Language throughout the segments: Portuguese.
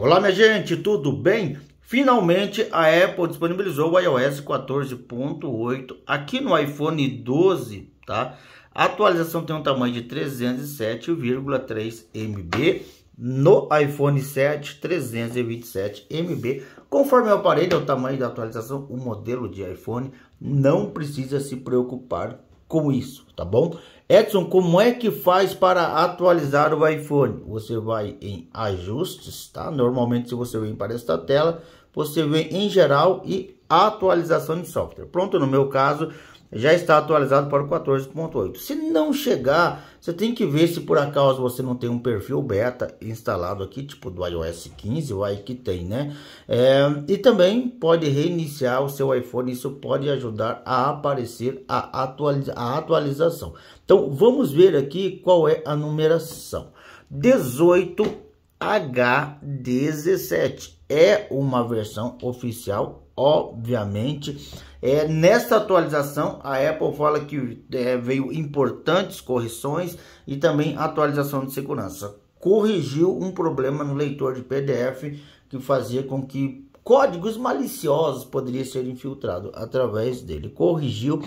Olá, minha gente, tudo bem? Finalmente a Apple disponibilizou o iOS 14.8 aqui no iPhone 12, tá? A atualização tem um tamanho de 307,3 MB, no iPhone 7 327 MB. Conforme o aparelho é o tamanho da atualização, o modelo de iPhone não precisa se preocupar com isso, tá bom? Edson, como é que faz para atualizar o iPhone? Você vai em ajustes, tá? Normalmente se você vem para esta tela, você vem em geral e atualização de software. Pronto, no meu caso, já está atualizado para o 14.8. Se não chegar, você tem que ver se por acaso você não tem um perfil beta instalado aqui, tipo do iOS 15, o que tem, né? É, e também pode reiniciar o seu iPhone, isso pode ajudar a aparecer a, atualiza a atualização. Então, vamos ver aqui qual é a numeração. 18 H17. É uma versão oficial, obviamente. É, nesta atualização, a Apple fala que é, veio importantes correções e também atualização de segurança. Corrigiu um problema no leitor de PDF que fazia com que códigos maliciosos poderiam ser infiltrados através dele. Corrigiu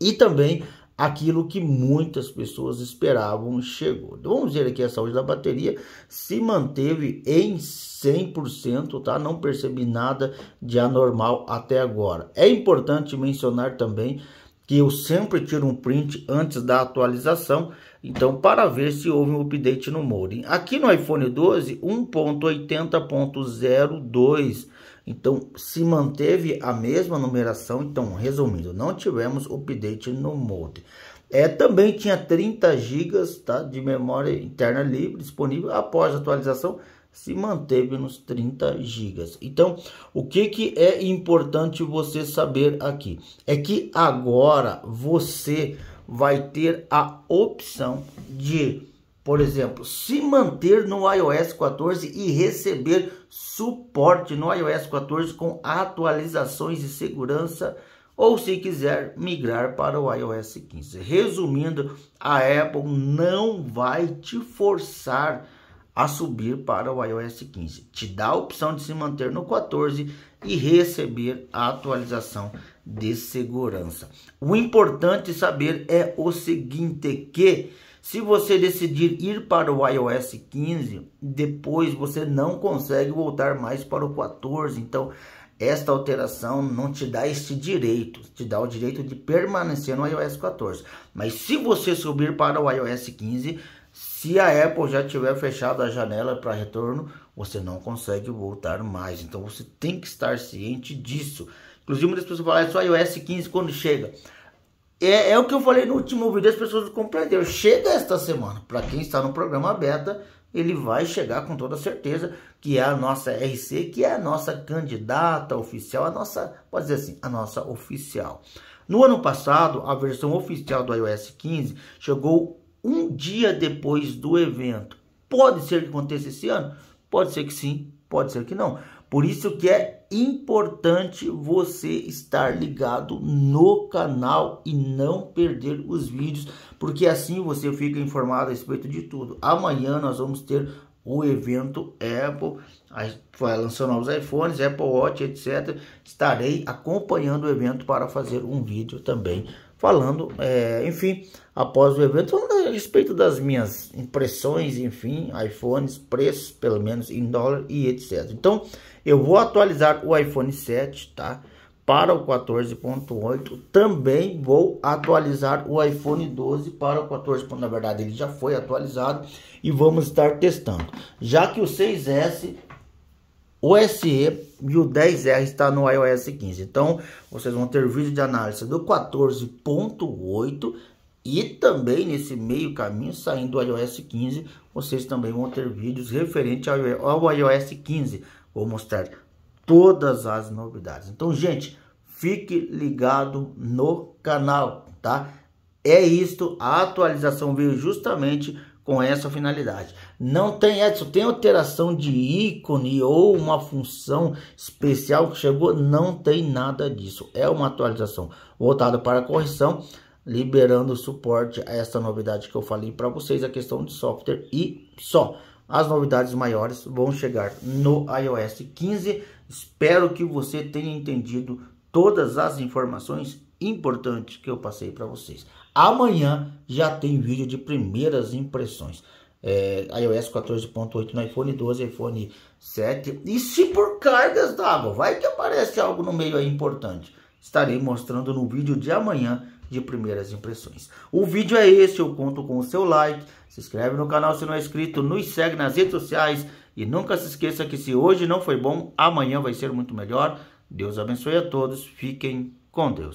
e também aquilo que muitas pessoas esperavam chegou. Vamos ver aqui a saúde da bateria, se manteve em 100%, tá? Não percebi nada de anormal até agora. É importante mencionar também que eu sempre tiro um print antes da atualização, então para ver se houve um update no modem. Aqui no iPhone 12, 1.80.02, então se manteve a mesma numeração, então resumindo, não tivemos update no modem. É, também tinha 30 GB tá, de memória interna livre disponível após a atualização, se manteve nos 30 gigas. Então, o que, que é importante você saber aqui? É que agora você vai ter a opção de, por exemplo, se manter no iOS 14 e receber suporte no iOS 14 com atualizações de segurança ou se quiser migrar para o iOS 15. Resumindo, a Apple não vai te forçar a subir para o iOS 15. Te dá a opção de se manter no 14 e receber a atualização de segurança. O importante saber é o seguinte que se você decidir ir para o iOS 15, depois você não consegue voltar mais para o 14. Então, esta alteração não te dá este direito, te dá o direito de permanecer no iOS 14. Mas se você subir para o iOS 15, se a Apple já tiver fechado a janela para retorno, você não consegue voltar mais. Então você tem que estar ciente disso. Inclusive, muitas pessoas falam, é só iOS 15 quando chega. É, é, o que eu falei no último vídeo, as pessoas compreenderam. Chega esta semana. Para quem está no programa beta, ele vai chegar com toda certeza, que é a nossa RC, que é a nossa candidata oficial, a nossa, pode dizer assim, a nossa oficial. No ano passado, a versão oficial do iOS 15 chegou um dia depois do evento. Pode ser que aconteça esse ano? Pode ser que sim, pode ser que não. Por isso que é importante você estar ligado no canal e não perder os vídeos, porque assim você fica informado a respeito de tudo. Amanhã nós vamos ter o evento Apple, vai lançar novos iPhones, Apple Watch, etc. Estarei acompanhando o evento para fazer um vídeo também falando, é, enfim, após o evento, falando a respeito das minhas impressões, enfim, iPhones, preços, pelo menos em dólar e etc. Então, eu vou atualizar o iPhone 7, tá? para o 14.8. Também vou atualizar o iPhone 12 para o 14. Na verdade, ele já foi atualizado e vamos estar testando. Já que o 6S, o SE e o 10R está no iOS 15. Então, vocês vão ter vídeo de análise do 14.8 e também nesse meio caminho, saindo do iOS 15, vocês também vão ter vídeos referente ao iOS 15. Vou mostrar todas as novidades. Então, gente, fique ligado no canal, tá? É isto, a atualização veio justamente com essa finalidade. Não tem Edson, tem alteração de ícone ou uma função especial que chegou, não tem nada disso. É uma atualização voltada para correção, liberando suporte a essa novidade que eu falei para vocês, a questão de software e só. As novidades maiores vão chegar no iOS 15. Espero que você tenha entendido todas as informações importantes que eu passei para vocês. Amanhã já tem vídeo de primeiras impressões. É, iOS 14.8 no iPhone 12, iPhone 7. E se por cargas d'água, vai que aparece algo no meio aí importante. Estarei mostrando no vídeo de amanhã de primeiras impressões. O vídeo é esse, eu conto com o seu like, se inscreve no canal se não é inscrito, nos segue nas redes sociais e nunca se esqueça que se hoje não foi bom, amanhã vai ser muito melhor. Deus abençoe a todos, fiquem com Deus.